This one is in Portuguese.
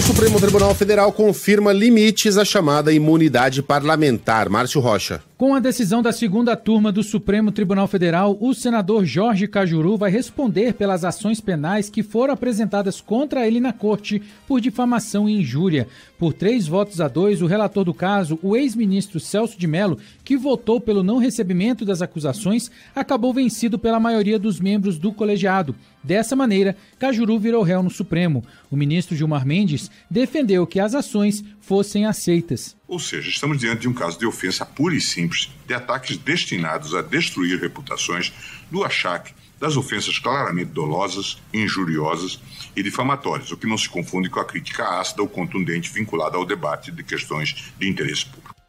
O Supremo Tribunal Federal confirma limites à chamada imunidade parlamentar. Márcio Rocha. Com a decisão da segunda turma do Supremo Tribunal Federal, o senador Jorge Cajuru vai responder pelas ações penais que foram apresentadas contra ele na corte por difamação e injúria. Por três votos a dois, o relator do caso, o ex-ministro Celso de Mello, que votou pelo não recebimento das acusações, acabou vencido pela maioria dos membros do colegiado. Dessa maneira, Cajuru virou réu no Supremo. O ministro Gilmar Mendes defendeu que as ações fossem aceitas. Ou seja, estamos diante de um caso de ofensa pura e simples, de ataques destinados a destruir reputações, do achaque das ofensas claramente dolosas, injuriosas e difamatórias, o que não se confunde com a crítica ácida ou contundente vinculada ao debate de questões de interesse público.